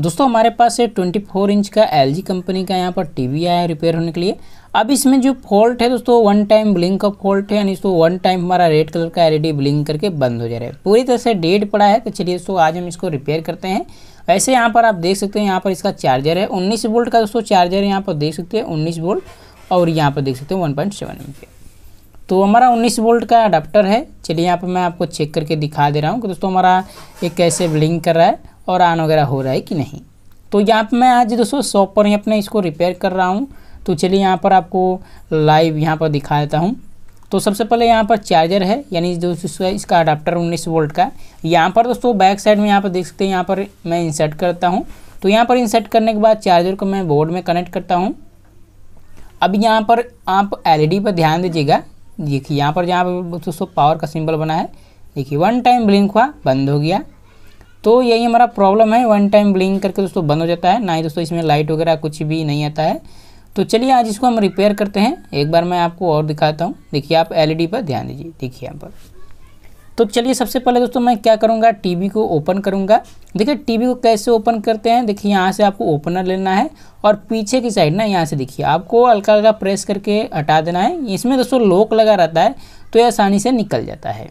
दोस्तों हमारे पास ये 24 इंच का एल कंपनी का यहाँ पर टीवी आया है रिपेयर होने के लिए अब इसमें जो फॉल्ट है दोस्तों वन टाइम ब्लिंक का फॉल्ट है यानी दोस्तों वन टाइम हमारा रेड कलर का एलईडी ब्लिंक करके बंद हो जा रहा है पूरी तरह से डेड पड़ा है तो चलिए दोस्तों आज हम इसको रिपेयर करते हैं वैसे यहाँ पर आप देख सकते हैं यहाँ पर इसका चार्जर है उन्नीस वोल्ट का दोस्तों चार्जर है यहाँ पर देख सकते हैं उन्नीस वोल्ट और यहाँ पर देख सकते हैं वन पॉइंट सेवन तो हमारा 19 वोल्ट का अडाप्टर है चलिए यहाँ पर मैं आपको चेक करके दिखा दे रहा हूँ कि दोस्तों हमारा ये कैसे ब्लिंक कर रहा है और ऑन वगैरह हो रहा है कि नहीं तो यहाँ पर मैं आज दोस्तों शॉप पर ही अपने इसको रिपेयर कर रहा हूँ तो चलिए यहाँ पर आपको लाइव यहाँ पर दिखा देता हूँ तो सबसे पहले यहाँ पर चार्जर है यानी जो इसका अडाप्टर 19 वोल्ट का यहाँ पर दोस्तों बैक साइड में यहाँ पर देख सकते हैं यहाँ पर मैं इंसर्ट करता हूँ तो यहाँ पर इंसर्ट करने के बाद चार्जर को मैं बोर्ड में कनेक्ट करता हूँ अब यहाँ पर आप एल e पर ध्यान दीजिएगा देखिए यहाँ पर जहाँ पर दोस्तों पावर का सिम्बल बना है देखिए वन टाइम ब्लिंक हुआ बंद हो गया तो यही हमारा प्रॉब्लम है वन टाइम ब्लिंक करके दोस्तों बंद हो जाता है ना ही दोस्तों इसमें लाइट वगैरह कुछ भी नहीं आता है तो चलिए आज इसको हम रिपेयर करते हैं एक बार मैं आपको और दिखाता हूँ देखिए आप एल e पर ध्यान दीजिए देखिए यहाँ पर तो चलिए सबसे पहले दोस्तों मैं क्या करूँगा टीवी को ओपन करूँगा देखिए टीवी को कैसे ओपन करते हैं देखिए यहाँ से आपको ओपनर लेना है और पीछे की साइड ना यहाँ से देखिए आपको हल्का हल्का प्रेस करके हटा देना है इसमें दोस्तों लॉक लगा रहता है तो ये आसानी से निकल जाता है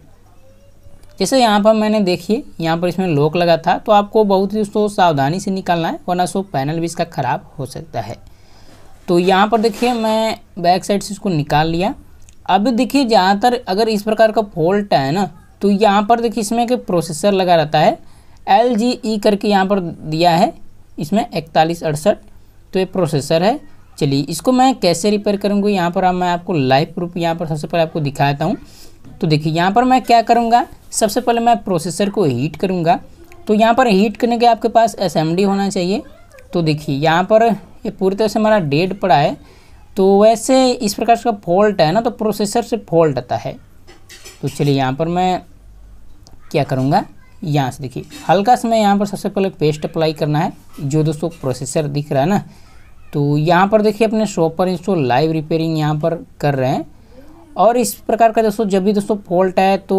जैसे यहाँ पर मैंने देखिए यहाँ पर इसमें लॉक लगा था तो आपको बहुत ही उसको सावधानी से निकालना है वरना सो पैनल भी इसका ख़राब हो सकता है तो यहाँ पर देखिए मैं बैक साइड से इसको निकाल लिया अब देखिए ज़्यादातर अगर इस प्रकार का फॉल्ट है ना तो यहाँ पर देखिए इसमें एक प्रोसेसर लगा रहता है एल जी ई करके यहाँ पर दिया है इसमें इकतालीस अड़सठ तो ये प्रोसेसर है चलिए इसको मैं कैसे रिपेयर करूँगी यहाँ पर मैं आपको लाइव प्रूफ यहाँ पर सबसे पहले आपको दिखाता हूँ तो देखिए यहाँ पर मैं क्या करूँगा सबसे पहले मैं प्रोसेसर को हीट करूँगा तो यहाँ पर हीट करने के आपके पास एस होना चाहिए तो देखिए यहाँ पर ये पूरी तरह से हमारा डेड पड़ा है तो वैसे इस प्रकार का फॉल्ट है ना तो प्रोसेसर से फॉल्ट आता है तो चलिए यहाँ पर मैं क्या करूँगा यहाँ से देखिए हल्का समय मैं यहाँ पर सबसे पहले पेस्ट अप्लाई करना है जो दोस्तों प्रोसेसर दिख रहा है ना तो यहाँ पर देखिए अपने शॉप पर इंस्टॉल लाइव रिपेयरिंग यहाँ पर कर रहे हैं और इस प्रकार का दोस्तों जब भी दोस्तों फॉल्ट आए तो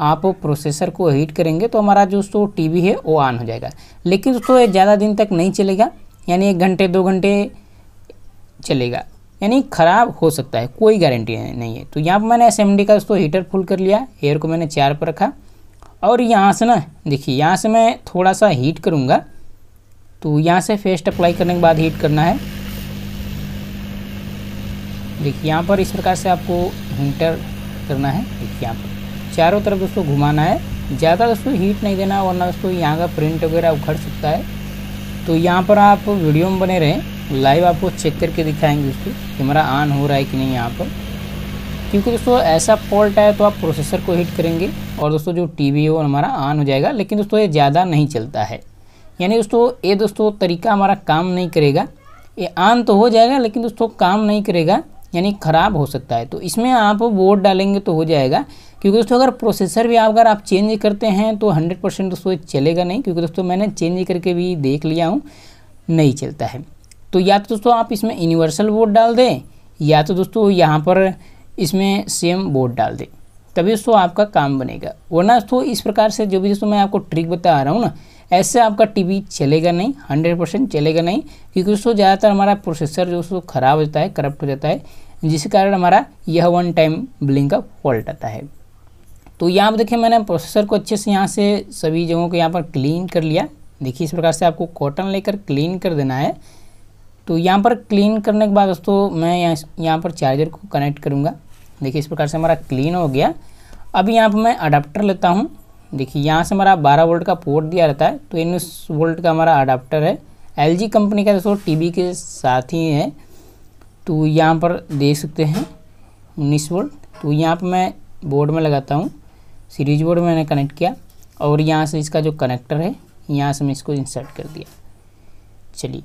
आप प्रोसेसर को हीट करेंगे तो हमारा जो दोस्तों टीवी है वो ऑन हो जाएगा लेकिन दोस्तों ये ज़्यादा दिन तक नहीं चलेगा यानी एक घंटे दो घंटे चलेगा यानी ख़राब हो सकता है कोई गारंटी नहीं है तो यहाँ पर मैंने एस का दोस्तों हीटर फुल कर लिया हेयर को मैंने चार पर रखा और यहाँ से ना देखिए यहाँ से मैं थोड़ा सा हीट करूँगा तो यहाँ से फेस्ट अप्लाई करने के बाद हीट करना है देखिए यहाँ पर इस प्रकार से आपको इंटर करना है यहाँ पर चारों तरफ दोस्तों घुमाना है ज़्यादा दोस्तों हीट नहीं देना वरना दोस्तों यहाँ का प्रिंट वगैरह उखड़ सकता है तो यहाँ पर आप वीडियो में बने रहें लाइव आपको चेक करके दिखाएंगे दोस्तों कैमरा ऑन हो रहा है कि नहीं यहाँ पर क्योंकि दोस्तों ऐसा फॉल्ट आया तो आप प्रोसेसर को हीट करेंगे और दोस्तों जो टी वी है हमारा ऑन हो जाएगा लेकिन दोस्तों ये ज़्यादा नहीं चलता है यानी दोस्तों ये दोस्तों तरीका हमारा काम नहीं करेगा ये ऑन तो हो जाएगा लेकिन दोस्तों काम नहीं करेगा यानी ख़राब हो सकता है तो इसमें आप वोट डालेंगे तो हो जाएगा क्योंकि दोस्तों अगर प्रोसेसर भी अगर आप चेंज करते हैं तो हंड्रेड परसेंट दोस्तों चलेगा नहीं क्योंकि दोस्तों मैंने चेंज करके भी देख लिया हूँ नहीं चलता है तो या तो दोस्तों आप इसमें यूनिवर्सल वोट डाल दें या तो दोस्तों यहाँ पर इसमें सेम वोट डाल दें तभी दोस्तों आपका काम बनेगा वरना दोस्तों इस प्रकार से जो भी दोस्तों मैं आपको ट्रिक बता रहा हूँ ना ऐसे आपका टीवी चलेगा नहीं हंड्रेड परसेंट चलेगा नहीं क्योंकि उसको ज़्यादातर हमारा प्रोसेसर जो उसको ख़राब हो जाता है करप्ट हो जाता है जिस कारण हमारा यह वन टाइम बिलिंग का फॉल्ट आता है तो यहाँ पर देखिए मैंने प्रोसेसर को अच्छे से यहाँ से सभी जगहों को यहाँ पर क्लीन कर लिया देखिए इस प्रकार से आपको कॉटन लेकर क्लीन कर देना है तो यहाँ पर क्लीन करने के बाद दोस्तों मैं यहाँ यहाँ पर चार्जर को कनेक्ट करूँगा देखिए इस प्रकार से हमारा क्लीन हो गया अब यहाँ पर मैं अडाप्टर लेता हूँ देखिए यहाँ से हमारा 12 वोल्ट का पोर्ट दिया रहता है तो इन वोल्ट का हमारा अडाप्टर है एल कंपनी का दोस्तों टी के साथ ही है तो यहाँ पर देख सकते हैं उन्नीस वोल्ट तो यहाँ पर मैं बोर्ड में लगाता हूँ सीरीज बोर्ड में मैंने कनेक्ट किया और यहाँ से इसका जो कनेक्टर है यहाँ से मैं इसको इंसर्ट कर दिया चलिए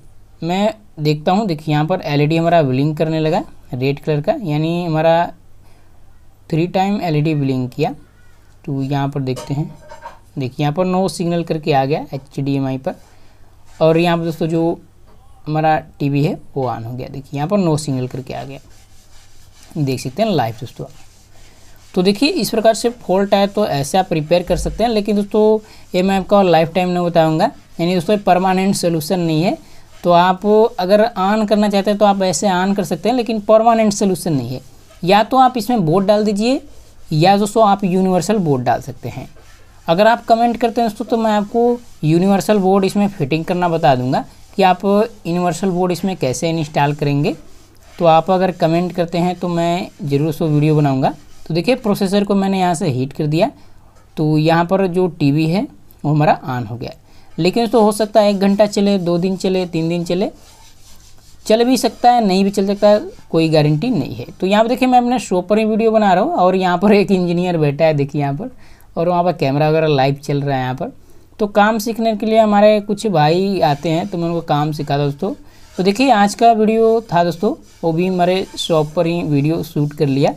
मैं देखता हूँ देखिए यहाँ पर एलईडी e हमारा ब्लिंक करने लगा रेड कलर का यानी हमारा थ्री टाइम एलईडी ब्लिंक किया तो यहाँ पर देखते हैं देखिए यहाँ पर नो सिग्नल करके आ गया एच पर और यहाँ पर दोस्तों जो हमारा टीवी है वो ऑन हो गया देखिए यहाँ पर नो सिग्नल करके आ गया देख सकते हैं लाइव दोस्तों तो देखिए इस प्रकार से फॉल्ट आए तो ऐसे आप रिपेयर कर सकते हैं लेकिन दोस्तों ये मैं आपका लाइफ टाइम नहीं बताऊँगा यानी दोस्तों परमानेंट सोल्यूशन नहीं है तो आप अगर ऑन करना चाहते हैं तो आप ऐसे ऑन कर सकते हैं लेकिन परमानेंट सोल्यूशन नहीं है या तो आप इसमें बोर्ड डाल दीजिए या दोस्तों आप यूनिवर्सल बोर्ड डाल सकते हैं अगर आप कमेंट करते हैं दोस्तों तो मैं आपको यूनिवर्सल बोर्ड इसमें फिटिंग करना बता दूंगा कि आप यूनिवर्सल बोर्ड इसमें कैसे इंस्टॉल करेंगे तो आप अगर कमेंट करते हैं तो मैं ज़रूर उसको वीडियो बनाऊँगा तो देखिए प्रोसेसर को मैंने यहाँ से हीट कर दिया तो यहाँ पर जो टी है वो हमारा ऑन हो गया लेकिन तो हो सकता है एक घंटा चले दो दिन चले तीन दिन चले चल भी सकता है नहीं भी चल सकता है कोई गारंटी नहीं है तो यहाँ पर देखिए मैं अपने शो पर ही वीडियो बना रहा हूँ और यहाँ पर एक इंजीनियर बैठा है देखिए यहाँ पर और वहाँ पर कैमरा वगैरह लाइव चल रहा है यहाँ पर तो काम सीखने के लिए हमारे कुछ भाई आते हैं तो मैं उनको काम सिखा दोस्तों तो देखिए आज का वीडियो था दोस्तों वो भी हमारे शॉप पर ही वीडियो शूट कर लिया